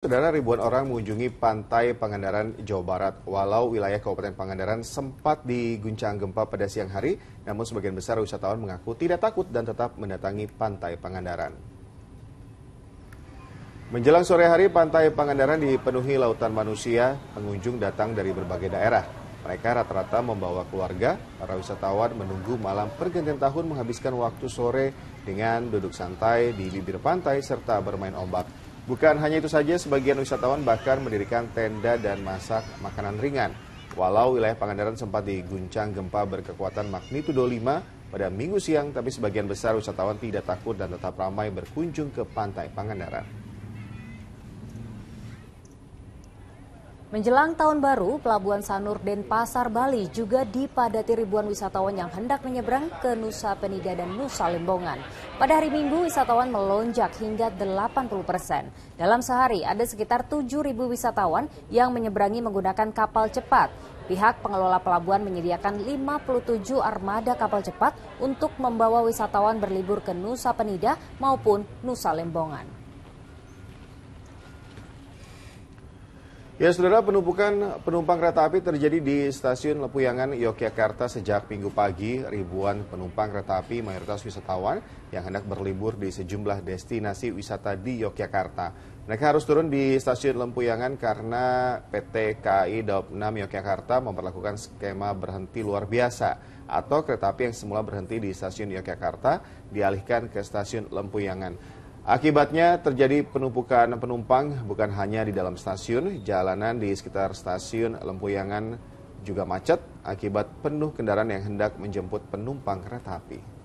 Saudara ribuan orang mengunjungi pantai Pangandaran, Jawa Barat. Walau wilayah Kabupaten Pangandaran sempat diguncang gempa pada siang hari, namun sebagian besar wisatawan mengaku tidak takut dan tetap mendatangi pantai Pangandaran. Menjelang sore hari, pantai Pangandaran dipenuhi lautan manusia, pengunjung datang dari berbagai daerah. Mereka rata-rata membawa keluarga, para wisatawan menunggu malam pergantian tahun menghabiskan waktu sore dengan duduk santai di bibir pantai serta bermain ombak. Bukan hanya itu saja, sebagian wisatawan bahkan mendirikan tenda dan masak makanan ringan. Walau wilayah Pangandaran sempat diguncang gempa berkekuatan magnitudo 5 pada minggu siang, tapi sebagian besar wisatawan tidak takut dan tetap ramai berkunjung ke pantai Pangandaran. Menjelang tahun baru, Pelabuhan Sanur Denpasar, Bali juga dipadati ribuan wisatawan yang hendak menyeberang ke Nusa Penida dan Nusa Lembongan. Pada hari Minggu, wisatawan melonjak hingga 80 persen. Dalam sehari, ada sekitar 7.000 wisatawan yang menyeberangi menggunakan kapal cepat. Pihak pengelola pelabuhan menyediakan 57 armada kapal cepat untuk membawa wisatawan berlibur ke Nusa Penida maupun Nusa Lembongan. Ya, saudara, penumpukan penumpang kereta api terjadi di stasiun Lepuyangan, Yogyakarta sejak minggu pagi. Ribuan penumpang kereta api, mayoritas wisatawan yang hendak berlibur di sejumlah destinasi wisata di Yogyakarta. Mereka harus turun di stasiun Lempuyangan karena PT KAI Daup 6 Yogyakarta memperlakukan skema berhenti luar biasa atau kereta api yang semula berhenti di stasiun Yogyakarta dialihkan ke stasiun Lempuyangan. Akibatnya terjadi penumpukan penumpang bukan hanya di dalam stasiun, jalanan di sekitar stasiun Lempuyangan juga macet akibat penuh kendaraan yang hendak menjemput penumpang kereta api.